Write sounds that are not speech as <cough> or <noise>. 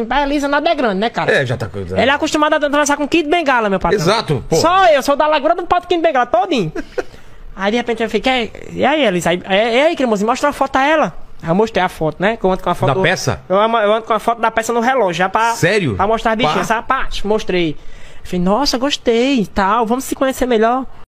assim, a Elisa nada é grande, né, cara? É, já tá cuidando. Ela é acostumada a dançar com Kid Bengala, meu patrão. Exato, pô. Só eu, sou da Lagoa do Pato Kid Bengala, todinho. <laughs> aí de repente eu fiquei, e aí, Elisa? Aí, e é, é aí, cremosinho, mostra uma foto a ela. Aí eu mostrei a foto, né? Que eu ando com a foto. Da do... peça? Eu, eu ando com a foto da peça no relógio, já pra. Sério? Pra mostrar as bichinhas, parte mostrei. Falei, nossa, gostei e tal, vamos se conhecer melhor.